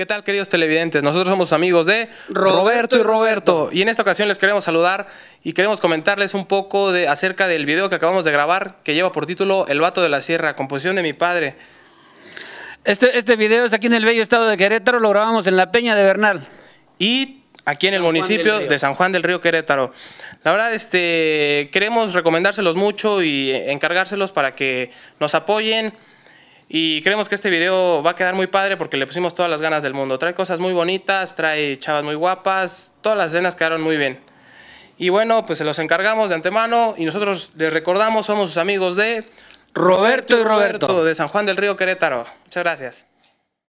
¿Qué tal, queridos televidentes? Nosotros somos amigos de Roberto y Roberto. Y en esta ocasión les queremos saludar y queremos comentarles un poco de, acerca del video que acabamos de grabar, que lleva por título El Vato de la Sierra, composición de mi padre. Este, este video es aquí en el bello estado de Querétaro, lo grabamos en la Peña de Bernal. Y aquí en el municipio de San Juan del Río Querétaro. La verdad, este, queremos recomendárselos mucho y encargárselos para que nos apoyen y creemos que este video va a quedar muy padre porque le pusimos todas las ganas del mundo. Trae cosas muy bonitas, trae chavas muy guapas, todas las escenas quedaron muy bien. Y bueno, pues se los encargamos de antemano y nosotros les recordamos, somos sus amigos de Roberto y Roberto, Roberto de San Juan del Río Querétaro. Muchas gracias.